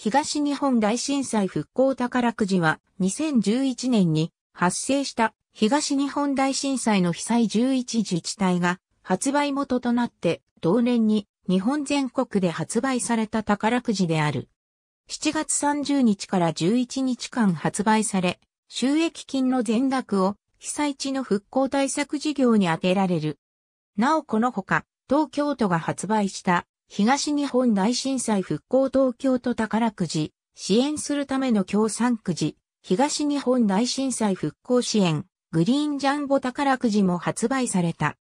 東日本大震災復興宝くじは2011年に発生した東日本大震災の被災11自治体が発売元となって同年に日本全国で発売された宝くじである。7月30日から11日間発売され、収益金の全額を被災地の復興対策事業に充てられる。なおこのほか、東京都が発売した東日本大震災復興東京都宝くじ、支援するための協賛くじ、東日本大震災復興支援、グリーンジャンボ宝くじも発売された。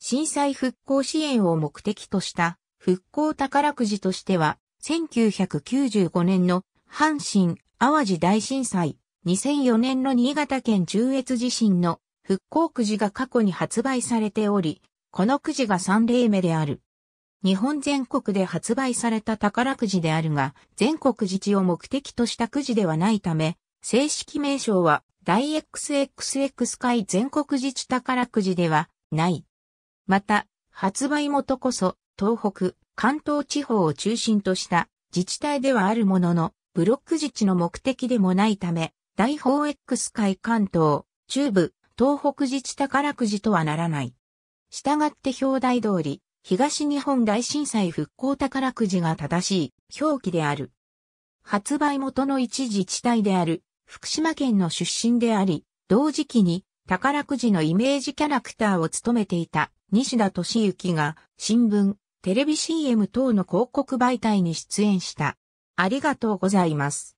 震災復興支援を目的とした復興宝くじとしては、1995年の阪神・淡路大震災、2004年の新潟県中越地震の復興くじが過去に発売されており、このくじが3例目である。日本全国で発売された宝くじであるが、全国自治を目的としたくじではないため、正式名称は、大 XXX 会全国自治宝くじではない。また、発売元こそ、東北、関東地方を中心とした自治体ではあるものの、ブロック自治の目的でもないため、大 4X 会関東、中部、東北自治宝くじとはならない。したがって表題通り、東日本大震災復興宝くじが正しい表記である。発売元の一自治体である福島県の出身であり、同時期に宝くじのイメージキャラクターを務めていた西田敏行が新聞、テレビ CM 等の広告媒体に出演した。ありがとうございます。